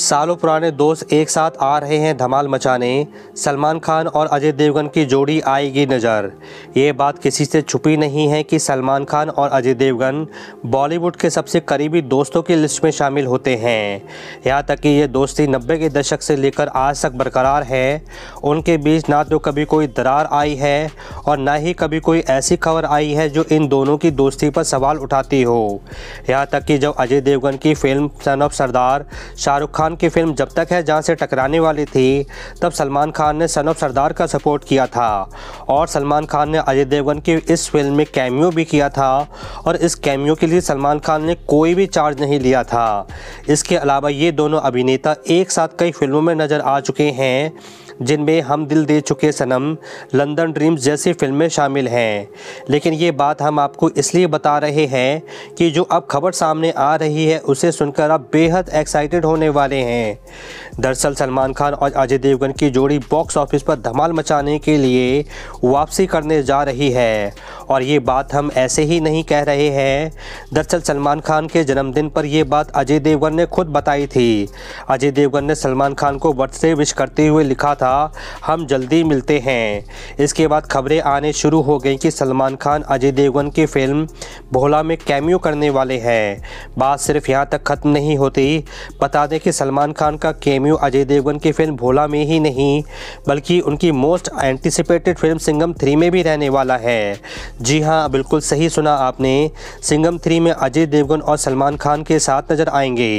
सालों पुराने दोस्त एक साथ आ रहे हैं धमाल मचाने सलमान खान और अजय देवगन की जोड़ी आएगी नज़र ये बात किसी से छुपी नहीं है कि सलमान खान और अजय देवगन बॉलीवुड के सबसे करीबी दोस्तों की लिस्ट में शामिल होते हैं यहाँ तक कि ये दोस्ती नब्बे के दशक से लेकर आज तक बरकरार है उनके बीच ना तो कभी कोई दरार आई है और ना ही कभी कोई ऐसी खबर आई है जो इन दोनों की दोस्ती पर सवाल उठाती हो यहाँ तक कि जब अजय देवगन की film son of Sardaar Shahrukh Khan की फिल्म जब तक है जहाँ से टकराने वाली थी तब सलमान खान ने सन ऑफ सरदार का सपोर्ट किया था और सलमान खान ने अजय देवगन की इस फिल्म में कैमियो भी किया था और इस कैमियो के लिए सलमान खान ने कोई भी चार्ज नहीं लिया था इसके अलावा ये दोनों अभिनेता एक साथ कई फिल्मों में नज़र आ चुके हैं जिनमें हम दिल दे चुके सनम लंदन ड्रीम्स जैसी फिल्में शामिल हैं लेकिन ये बात हम आपको इसलिए बता रहे हैं कि जो अब खबर सामने आ रही है उसे सुनकर आप बेहद एक्साइटेड होने वाले हैं दरअसल सलमान खान और अजय देवगन की जोड़ी बॉक्स ऑफिस पर धमाल मचाने के लिए वापसी करने जा रही है और ये बात हम ऐसे ही नहीं कह रहे हैं दरअसल सलमान खान के जन्मदिन पर यह बात अजय देवगन ने खुद बताई थी अजय देवगन ने सलमान खान को बर्थडे विश करते हुए लिखा था था हम जल्दी मिलते हैं इसके बाद खबरें आने शुरू हो गई कि सलमान खान अजय देवगन की फिल्म भोला में कैमियो करने वाले हैं बात सिर्फ यहाँ तक ख़त्म नहीं होती बता दें कि सलमान खान का कैमियो अजय देवगन की फिल्म भोला में ही नहीं बल्कि उनकी most anticipated film Singham three में भी रहने वाला है जी हाँ बिल्कुल सही सुना आपने सिंगम थ्री में अजय देवगन और सलमान खान के साथ नज़र आएंगे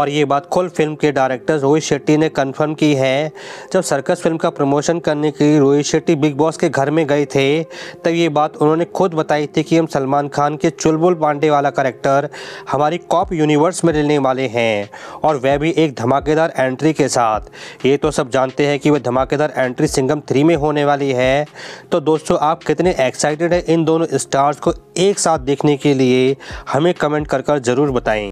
और ये बात खुल फिल्म के डायरेक्टर रोहित शेट्टी ने कन्फर्म की है जब सर्कस फिल्म का प्रमोशन करने के लिए रोहित शेट्टी बिग बॉस के घर में गए थे तब ये बात उन्होंने खुद बताई थी कि हम सलमान खान के चुलबुल पांडे वाला करेक्टर हमारी कॉप यूनिवर्स में रहने वाले हैं और वह भी एक धमाकेदार एंट्री के साथ ये तो सब जानते हैं कि वह धमाकेदार एंट्री सिंगम थ्री में होने वाली है तो दोस्तों आप कितने एक्साइटेड हैं इन दोनों स्टार्स को एक साथ देखने के लिए हमें कमेंट कर कर ज़रूर बताएँ